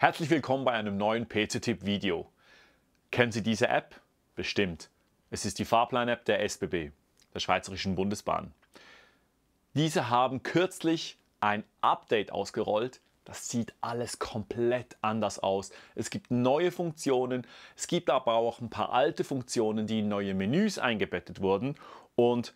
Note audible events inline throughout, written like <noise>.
Herzlich willkommen bei einem neuen PC-Tipp-Video. Kennen Sie diese App? Bestimmt. Es ist die Fahrplan-App der SBB, der Schweizerischen Bundesbahn. Diese haben kürzlich ein Update ausgerollt. Das sieht alles komplett anders aus. Es gibt neue Funktionen, es gibt aber auch ein paar alte Funktionen, die in neue Menüs eingebettet wurden und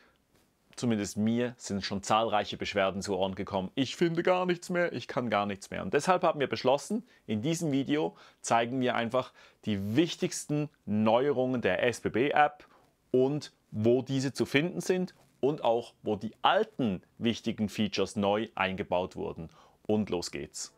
zumindest mir sind schon zahlreiche Beschwerden zu Ohren gekommen. Ich finde gar nichts mehr, ich kann gar nichts mehr. Und deshalb haben wir beschlossen, in diesem Video zeigen wir einfach die wichtigsten Neuerungen der SBB-App und wo diese zu finden sind und auch wo die alten wichtigen Features neu eingebaut wurden. Und los geht's.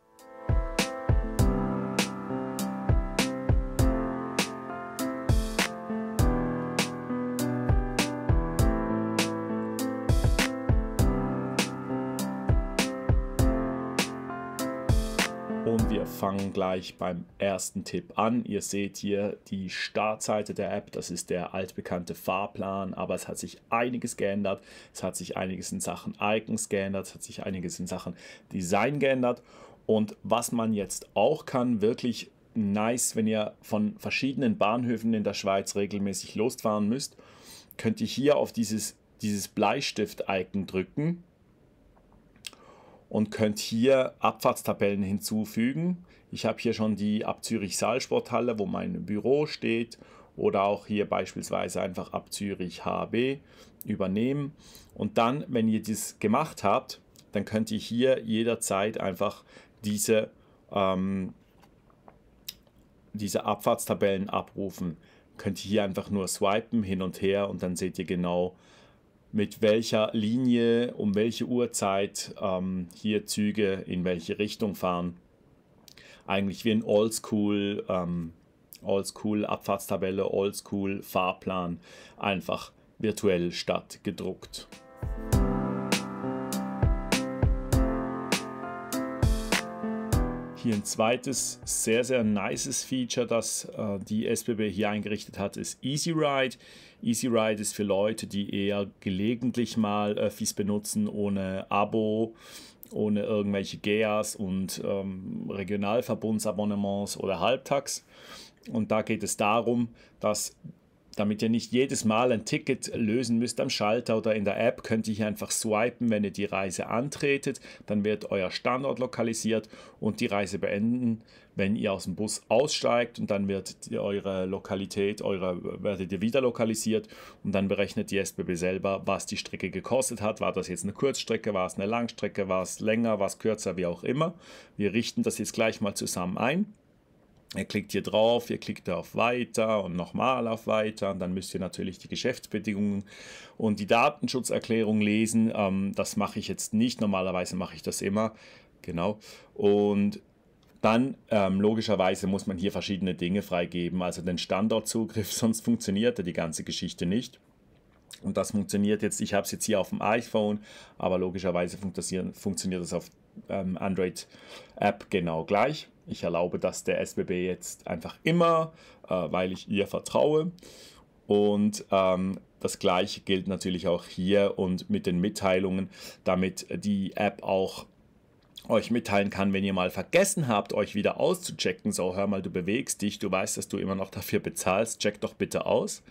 fangen gleich beim ersten Tipp an. Ihr seht hier die Startseite der App. Das ist der altbekannte Fahrplan, aber es hat sich einiges geändert. Es hat sich einiges in Sachen Icons geändert. Es hat sich einiges in Sachen Design geändert. Und was man jetzt auch kann, wirklich nice, wenn ihr von verschiedenen Bahnhöfen in der Schweiz regelmäßig losfahren müsst, könnt ihr hier auf dieses, dieses Bleistift-Icon drücken und könnt hier Abfahrtstabellen hinzufügen. Ich habe hier schon die Abzürich Saalsporthalle, wo mein Büro steht oder auch hier beispielsweise einfach Abzürich HB übernehmen. Und dann, wenn ihr das gemacht habt, dann könnt ihr hier jederzeit einfach diese, ähm, diese Abfahrtstabellen abrufen. Könnt ihr hier einfach nur swipen hin und her und dann seht ihr genau, mit welcher Linie, um welche Uhrzeit ähm, hier Züge in welche Richtung fahren. Eigentlich wie ein Oldschool, ähm, Oldschool Abfahrtstabelle, Oldschool Fahrplan, einfach virtuell statt gedruckt. Hier ein zweites sehr, sehr nices Feature, das äh, die SBB hier eingerichtet hat, ist Easy Ride. Easy Ride ist für Leute, die eher gelegentlich mal Öffis benutzen, ohne Abo, ohne irgendwelche GEAs und ähm, Regionalverbundsabonnements oder Halbtags. Und da geht es darum, dass damit ihr nicht jedes Mal ein Ticket lösen müsst am Schalter oder in der App, könnt ihr hier einfach swipen, wenn ihr die Reise antretet. Dann wird euer Standort lokalisiert und die Reise beenden, wenn ihr aus dem Bus aussteigt. Und dann wird eure Lokalität, eure, werdet ihr wieder lokalisiert. Und dann berechnet die SBB selber, was die Strecke gekostet hat. War das jetzt eine Kurzstrecke, war es eine Langstrecke, war es länger, war es kürzer, wie auch immer. Wir richten das jetzt gleich mal zusammen ein. Ihr klickt hier drauf, ihr klickt auf Weiter und nochmal auf Weiter. Und dann müsst ihr natürlich die Geschäftsbedingungen und die Datenschutzerklärung lesen. Ähm, das mache ich jetzt nicht. Normalerweise mache ich das immer. Genau. Und dann ähm, logischerweise muss man hier verschiedene Dinge freigeben. Also den Standortzugriff, <laughs> sonst funktionierte die ganze Geschichte nicht. Und das funktioniert jetzt, ich habe es jetzt hier auf dem iPhone, aber logischerweise funktioniert das auf ähm, Android-App genau gleich. Ich erlaube das der SBB jetzt einfach immer, äh, weil ich ihr vertraue. Und ähm, das gleiche gilt natürlich auch hier und mit den Mitteilungen, damit die App auch euch mitteilen kann, wenn ihr mal vergessen habt, euch wieder auszuchecken. So, hör mal, du bewegst dich, du weißt, dass du immer noch dafür bezahlst, check doch bitte aus.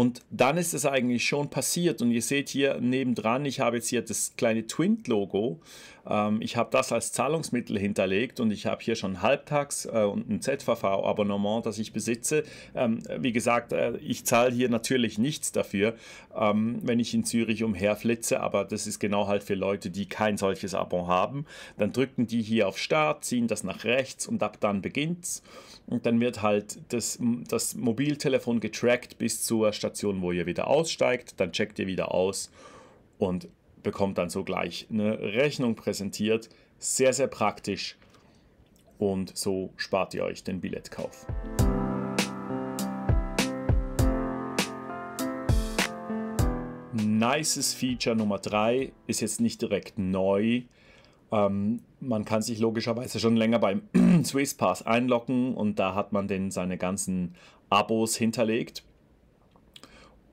Und dann ist es eigentlich schon passiert. Und ihr seht hier nebendran, ich habe jetzt hier das kleine Twint-Logo. Ähm, ich habe das als Zahlungsmittel hinterlegt und ich habe hier schon Halbtags- äh, und ein ZVV-Abonnement, das ich besitze. Ähm, wie gesagt, äh, ich zahle hier natürlich nichts dafür, ähm, wenn ich in Zürich umherflitze, aber das ist genau halt für Leute, die kein solches Abon haben. Dann drücken die hier auf Start, ziehen das nach rechts und ab dann beginnt's. Und dann wird halt das, das Mobiltelefon getrackt bis zur Station Station, wo ihr wieder aussteigt, dann checkt ihr wieder aus und bekommt dann sogleich eine Rechnung präsentiert. Sehr, sehr praktisch und so spart ihr euch den Billettkauf. Nices Feature Nummer 3 ist jetzt nicht direkt neu. Ähm, man kann sich logischerweise schon länger beim <clears throat> Swiss Pass einloggen und da hat man denn seine ganzen Abos hinterlegt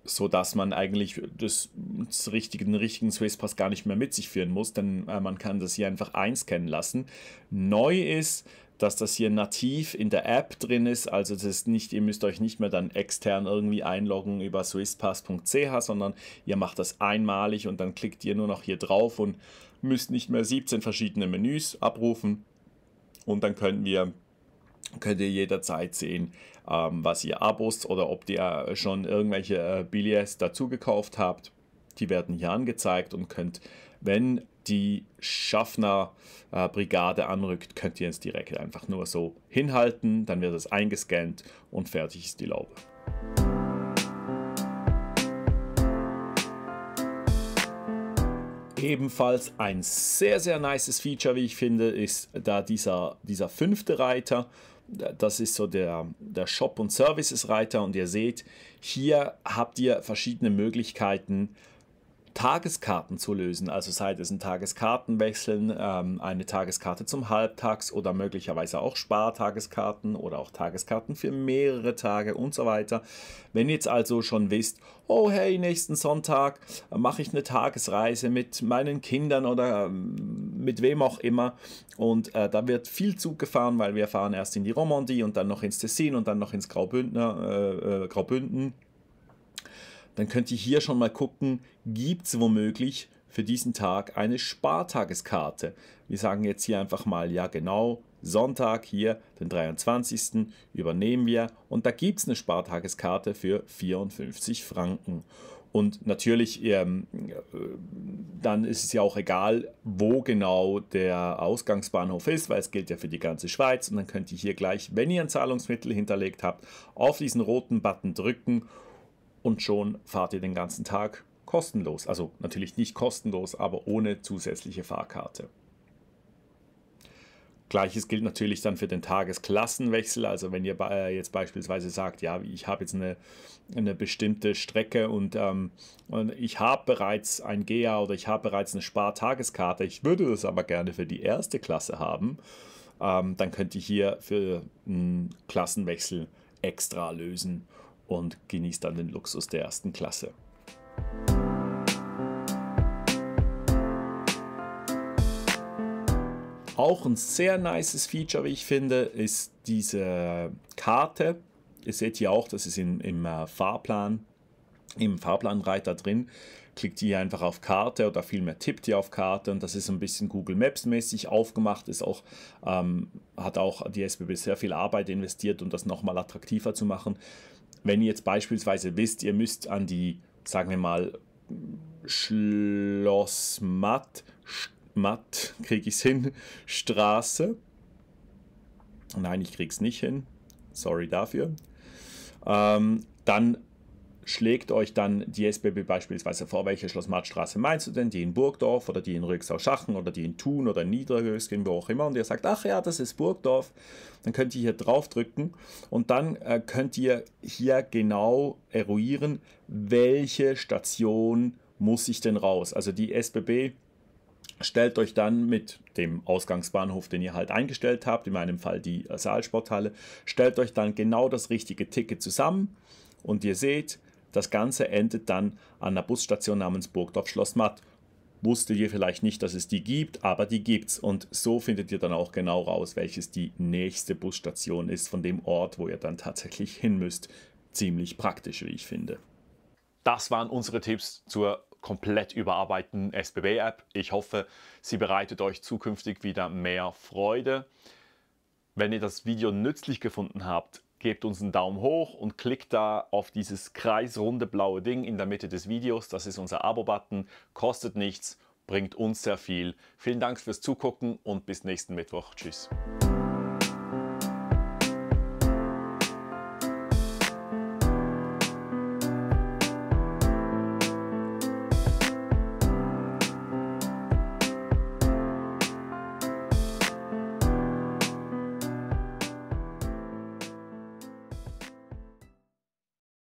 so dass man eigentlich das, das richtige, den richtigen SwissPass gar nicht mehr mit sich führen muss, denn äh, man kann das hier einfach einscannen lassen. Neu ist, dass das hier nativ in der App drin ist, also das ist nicht, ihr müsst euch nicht mehr dann extern irgendwie einloggen über swisspass.ch, sondern ihr macht das einmalig und dann klickt ihr nur noch hier drauf und müsst nicht mehr 17 verschiedene Menüs abrufen und dann könnten wir könnt ihr jederzeit sehen, ähm, was ihr Abos oder ob ihr schon irgendwelche äh, Billets dazu gekauft habt. Die werden hier angezeigt und könnt, wenn die Schaffner-Brigade äh, anrückt, könnt ihr es direkt einfach nur so hinhalten, dann wird es eingescannt und fertig ist die Laube. Ebenfalls ein sehr, sehr nices Feature, wie ich finde, ist da dieser, dieser fünfte Reiter. Das ist so der, der Shop- und Services-Reiter und ihr seht, hier habt ihr verschiedene Möglichkeiten, Tageskarten zu lösen. Also sei es ein Tageskartenwechseln, ähm, eine Tageskarte zum Halbtags oder möglicherweise auch Spartageskarten oder auch Tageskarten für mehrere Tage und so weiter. Wenn ihr jetzt also schon wisst, oh hey, nächsten Sonntag mache ich eine Tagesreise mit meinen Kindern oder ähm, mit wem auch immer und äh, da wird viel Zug gefahren, weil wir fahren erst in die Romandie und dann noch ins Tessin und dann noch ins Graubündner, äh, äh Graubünden dann könnt ihr hier schon mal gucken, gibt es womöglich für diesen Tag eine Spartageskarte. Wir sagen jetzt hier einfach mal, ja genau, Sonntag hier, den 23. übernehmen wir und da gibt es eine Spartageskarte für 54 Franken. Und natürlich, ähm, äh, dann ist es ja auch egal, wo genau der Ausgangsbahnhof ist, weil es gilt ja für die ganze Schweiz. Und dann könnt ihr hier gleich, wenn ihr ein Zahlungsmittel hinterlegt habt, auf diesen roten Button drücken und schon fahrt ihr den ganzen Tag kostenlos. Also natürlich nicht kostenlos, aber ohne zusätzliche Fahrkarte. Gleiches gilt natürlich dann für den Tagesklassenwechsel. Also wenn ihr äh, jetzt beispielsweise sagt, ja, ich habe jetzt eine, eine bestimmte Strecke und, ähm, und ich habe bereits ein GEA oder ich habe bereits eine Spartageskarte, ich würde das aber gerne für die erste Klasse haben, ähm, dann könnt ihr hier für einen Klassenwechsel extra lösen und genießt dann den Luxus der ersten Klasse. Auch ein sehr nices Feature, wie ich finde, ist diese Karte. Ihr seht hier auch, das ist im, im äh, Fahrplan, im Fahrplanreiter drin. Klickt ihr einfach auf Karte oder vielmehr tippt ihr auf Karte und das ist ein bisschen Google Maps mäßig aufgemacht. Ist auch, ähm, hat auch die SBB sehr viel Arbeit investiert, um das nochmal attraktiver zu machen wenn ihr jetzt beispielsweise wisst, ihr müsst an die, sagen wir mal, Schlossmatt, Matt, Matt kriege ich es hin, Straße. Nein, ich krieg's nicht hin. Sorry dafür. Ähm, dann schlägt euch dann die SBB beispielsweise vor, welche Schlossmarktstraße meinst du denn, die in Burgdorf oder die in Rücksau-Schachen oder die in Thun oder in Niederösgen, wo auch immer. Und ihr sagt, ach ja, das ist Burgdorf. Dann könnt ihr hier draufdrücken und dann äh, könnt ihr hier genau eruieren, welche Station muss ich denn raus. Also die SBB stellt euch dann mit dem Ausgangsbahnhof, den ihr halt eingestellt habt, in meinem Fall die Saalsporthalle, stellt euch dann genau das richtige Ticket zusammen und ihr seht, das Ganze endet dann an einer Busstation namens Burgdorf Schloss Matt. Wusstet ihr vielleicht nicht, dass es die gibt, aber die gibt's. Und so findet ihr dann auch genau raus, welches die nächste Busstation ist von dem Ort, wo ihr dann tatsächlich hin müsst. Ziemlich praktisch, wie ich finde. Das waren unsere Tipps zur komplett überarbeiteten SBB-App. Ich hoffe, sie bereitet euch zukünftig wieder mehr Freude. Wenn ihr das Video nützlich gefunden habt, gebt uns einen Daumen hoch und klickt da auf dieses kreisrunde blaue Ding in der Mitte des Videos. Das ist unser Abo-Button, kostet nichts, bringt uns sehr viel. Vielen Dank fürs Zugucken und bis nächsten Mittwoch. Tschüss.